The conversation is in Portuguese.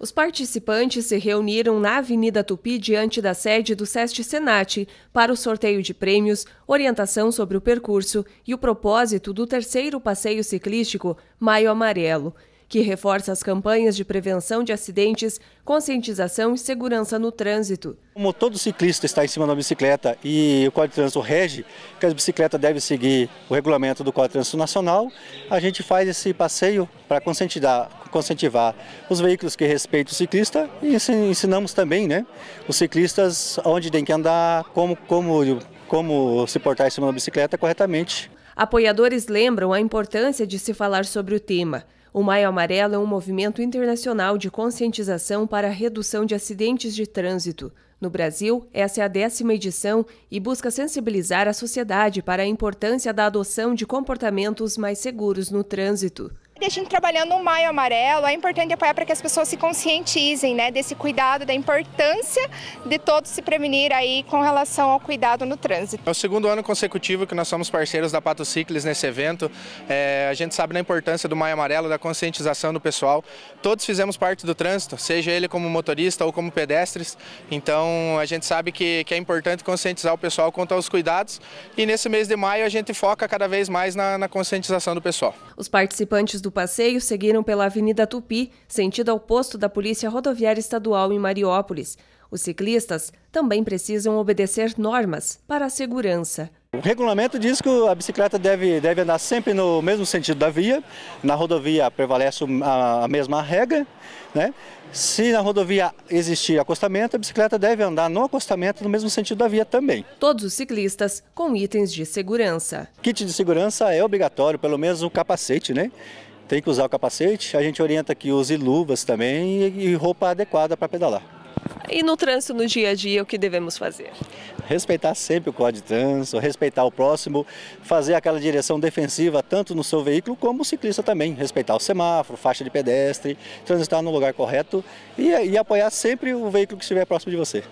Os participantes se reuniram na Avenida Tupi diante da sede do SEST Senat para o sorteio de prêmios, orientação sobre o percurso e o propósito do terceiro passeio ciclístico Maio Amarelo, que reforça as campanhas de prevenção de acidentes, conscientização e segurança no trânsito. Como todo ciclista está em cima da bicicleta e o Código de Trânsito rege que a bicicleta deve seguir o regulamento do Código de Trânsito Nacional, a gente faz esse passeio para conscientizar conscientizar os veículos que respeitam o ciclista e ensinamos também né, os ciclistas onde tem que andar, como, como, como se portar em cima da bicicleta corretamente. Apoiadores lembram a importância de se falar sobre o tema. O Maio Amarelo é um movimento internacional de conscientização para a redução de acidentes de trânsito. No Brasil, essa é a décima edição e busca sensibilizar a sociedade para a importância da adoção de comportamentos mais seguros no trânsito a gente trabalhando o Maio Amarelo, é importante apoiar para que as pessoas se conscientizem né, desse cuidado, da importância de todos se prevenir aí com relação ao cuidado no trânsito. É o segundo ano consecutivo que nós somos parceiros da Pato Cicles nesse evento. É, a gente sabe da importância do Maio Amarelo, da conscientização do pessoal. Todos fizemos parte do trânsito, seja ele como motorista ou como pedestres. Então a gente sabe que, que é importante conscientizar o pessoal quanto aos cuidados. E nesse mês de maio a gente foca cada vez mais na, na conscientização do pessoal. Os participantes do do passeio seguiram pela Avenida Tupi, sentido ao posto da Polícia Rodoviária Estadual em Mariópolis. Os ciclistas também precisam obedecer normas para a segurança. O regulamento diz que a bicicleta deve, deve andar sempre no mesmo sentido da via. Na rodovia prevalece a, a mesma regra. Né? Se na rodovia existir acostamento, a bicicleta deve andar no acostamento no mesmo sentido da via também. Todos os ciclistas com itens de segurança. Kit de segurança é obrigatório, pelo menos o um capacete, né? tem que usar o capacete. A gente orienta que use luvas também e roupa adequada para pedalar. E no trânsito, no dia a dia, o que devemos fazer? Respeitar sempre o código de trânsito, respeitar o próximo, fazer aquela direção defensiva tanto no seu veículo como o ciclista também. Respeitar o semáforo, faixa de pedestre, transitar no lugar correto e, e apoiar sempre o veículo que estiver próximo de você.